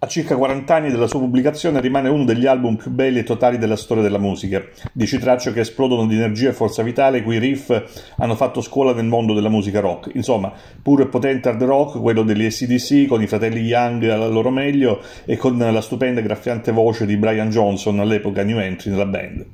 A circa 40 anni dalla sua pubblicazione rimane uno degli album più belli e totali della storia della musica. Dieci tracce che esplodono di energia e forza vitale, cui riff hanno fatto scuola nel mondo della musica rock. Insomma, puro e potente hard rock, quello degli SDC, con i fratelli Young al loro meglio e con la stupenda e graffiante voce di Brian Johnson, all'epoca new entry nella band.